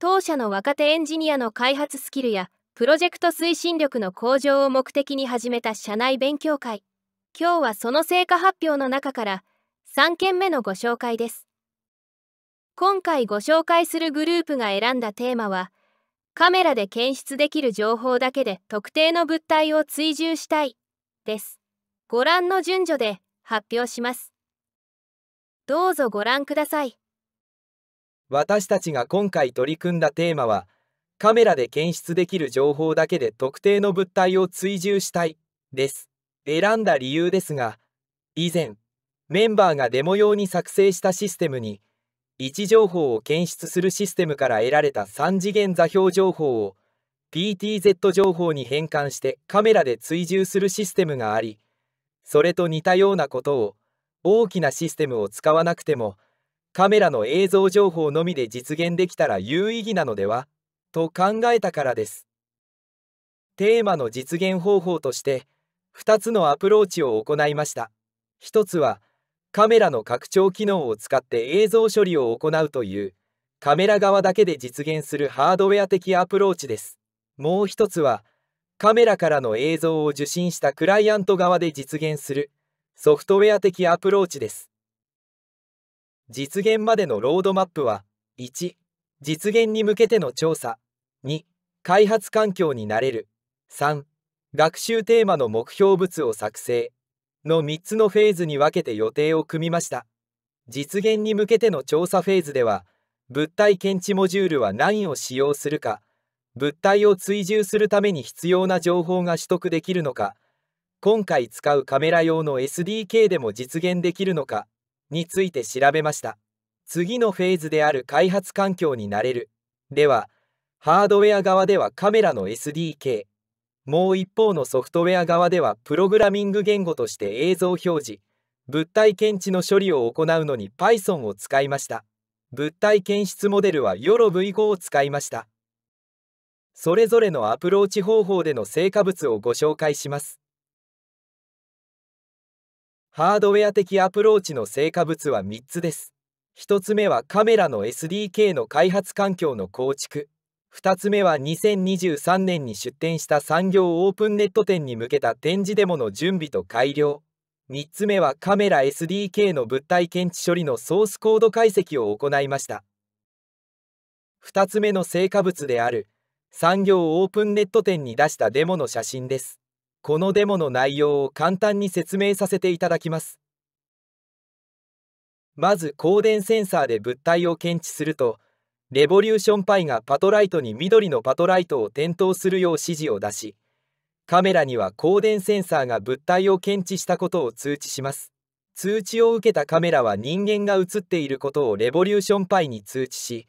当社の若手エンジニアの開発スキルやプロジェクト推進力の向上を目的に始めた社内勉強会今日はその成果発表の中から3件目のご紹介です今回ご紹介するグループが選んだテーマはカメラで検出できる情報だけで特定の物体を追従したいですご覧の順序で発表しますどうぞご覧ください私たちが今回取り組んだテーマはカメラで検出できる情報だけで特定の物体を追従したいです選んだ理由ですが以前メンバーがデモ用に作成したシステムに位置情報を検出するシステムから得られた3次元座標情報を PTZ 情報に変換してカメラで追従するシステムがありそれと似たようなことを大きなシステムを使わなくてもカメラの映像情報のみで実現できたら有意義なのではと考えたからです。テーマの実現方法として2つのアプローチを行いました。1つはカメラの拡張機能を使って映像処理を行うというカメラ側だけで実現するハードウェア的アプローチです。もう1つはカメラからの映像を受信したクライアント側で実現するソフトウェア的アプローチです。実現までのロードマップは1実現に向けての調査2開発環境になれる3学習テーマの目標物を作成の3つのフェーズに分けて予定を組みました実現に向けての調査フェーズでは物体検知モジュールは何を使用するか物体を追従するために必要な情報が取得できるのか今回使うカメラ用の SDK でも実現できるのかについて調べました。次のフェーズである開発環境になれる。では、ハードウェア側ではカメラの SDK、もう一方のソフトウェア側ではプログラミング言語として映像表示、物体検知の処理を行うのに Python を使いました。物体検出モデルは YOLOV5 を使いました。それぞれのアプローチ方法での成果物をご紹介します。ハードウェア的アプローチの成果物は3つです。1つ目はカメラの SDK の開発環境の構築。2つ目は2023年に出展した産業オープンネット展に向けた展示デモの準備と改良。3つ目はカメラ SDK の物体検知処理のソースコード解析を行いました。2つ目の成果物である産業オープンネット展に出したデモの写真です。このデモの内容を簡単に説明させていただきます。まず光電センサーで物体を検知すると、レボリューションパイがパトライトに緑のパトライトを点灯するよう指示を出し、カメラには光電センサーが物体を検知したことを通知します。通知を受けたカメラは人間が映っていることをレボリューションパイに通知し、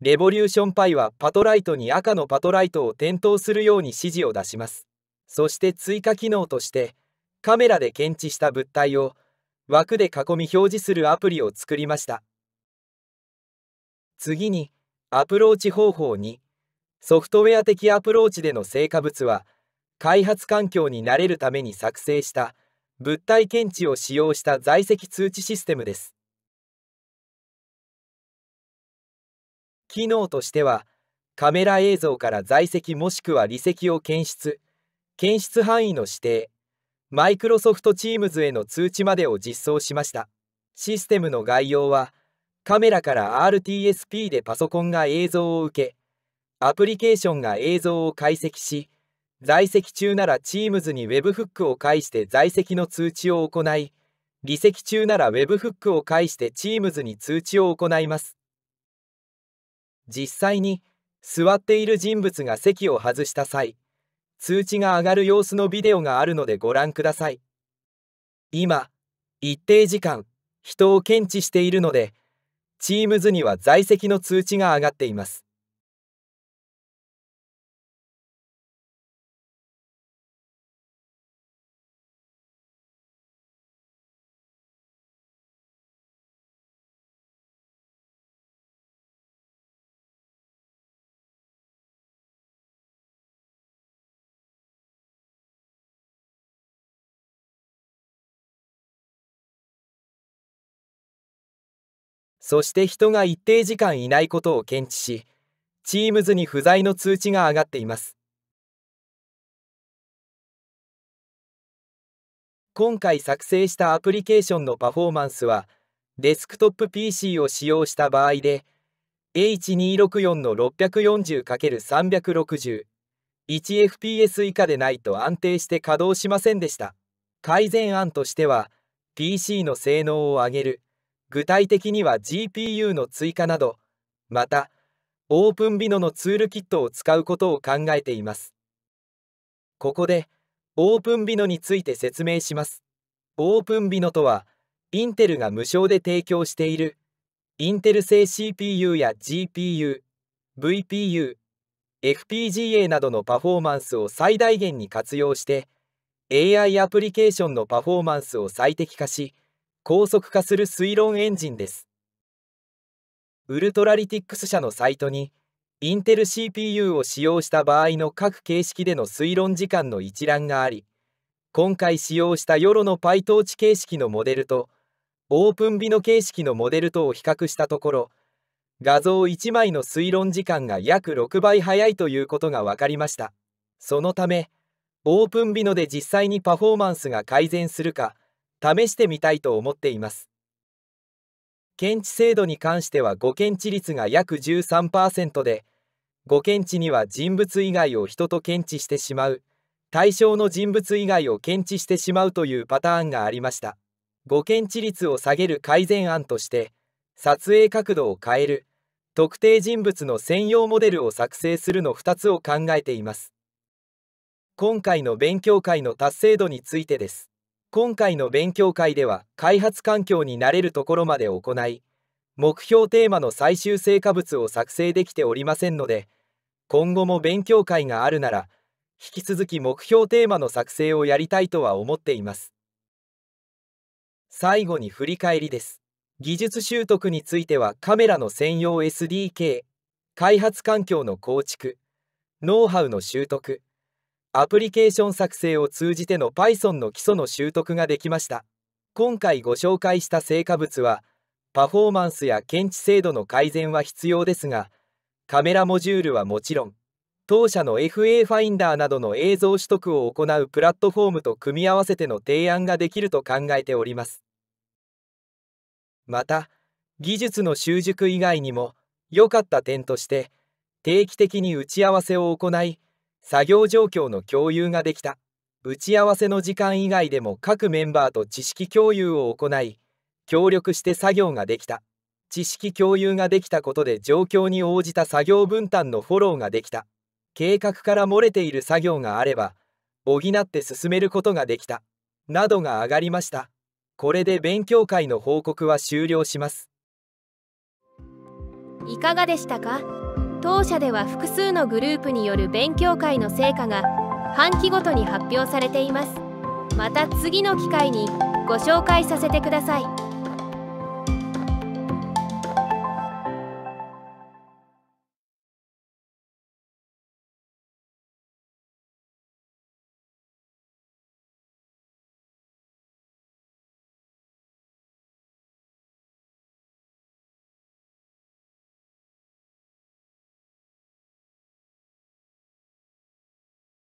レボリューションパイはパトライトに赤のパトライトを点灯するように指示を出します。そして追加機能としてカメラで検知した物体を枠で囲み表示するアプリを作りました次にアプローチ方法にソフトウェア的アプローチでの成果物は開発環境に慣れるために作成した物体検知を使用した在籍通知システムです機能としてはカメラ映像から在籍もしくは離席を検出検出範囲の指定、マイクロソフト Teams への通知までを実装しました。システムの概要は、カメラから RTSP でパソコンが映像を受け、アプリケーションが映像を解析し、在籍中なら Teams に Webhook を介して在籍の通知を行い、離席中なら Webhook を介して Teams に通知を行います。実際に、座っている人物が席を外した際、通知が上がる様子のビデオがあるのでご覧ください。今、一定時間、人を検知しているので、Teams には在籍の通知が上がっています。そして人が一定時間いないことを検知し、Teams に不在の通知が上がっています。今回作成したアプリケーションのパフォーマンスは、デスクトップ PC を使用した場合で、H264 の 640×360、1fps 以下でないと安定して稼働しませんでした。改善案としては、PC の性能を上げる、具体的には GPU の追加などまたオープンビノのツールキットを使うことを考えていますここでオープンビノについて説明しますオープンビノとはインテルが無償で提供しているインテル製 CPU や GPU、VPU、FPGA などのパフォーマンスを最大限に活用して AI アプリケーションのパフォーマンスを最適化し高速化する推論エンジンです。ウルトラリティックス社のサイトに、インテル CPU を使用した場合の各形式での推論時間の一覧があり、今回使用したヨロの PyTorch 形式のモデルと、オープンビの形式のモデルとを比較したところ、画像1枚の推論時間が約6倍早いということが分かりました。そのため、オープンビので実際にパフォーマンスが改善するか、試してみたいと思っています検知制度に関しては誤検知率が約13%で誤検知には人物以外を人と検知してしまう対象の人物以外を検知してしまうというパターンがありました誤検知率を下げる改善案として撮影角度を変える特定人物の専用モデルを作成するの2つを考えています今回の勉強会の達成度についてです今回の勉強会では開発環境に慣れるところまで行い目標テーマの最終成果物を作成できておりませんので今後も勉強会があるなら引き続き目標テーマの作成をやりたいとは思っています最後に振り返りです技術習得についてはカメラの専用 SDK 開発環境の構築ノウハウの習得アプリケーション作成を通じての Python の基礎の習得ができました。今回ご紹介した成果物は、パフォーマンスや検知精度の改善は必要ですが、カメラモジュールはもちろん、当社の FA ファインダーなどの映像取得を行うプラットフォームと組み合わせての提案ができると考えております。また、技術の習熟以外にも、良かった点として、定期的に打ち合わせを行い、作業状況の共有ができた打ち合わせの時間以外でも各メンバーと知識共有を行い協力して作業ができた知識共有ができたことで状況に応じた作業分担のフォローができた計画から漏れている作業があれば補って進めることができたなどが上がりましたこれで勉強会の報告は終了しますいかがでしたか当社では複数のグループによる勉強会の成果が半期ごとに発表されていますまた次の機会にご紹介させてください。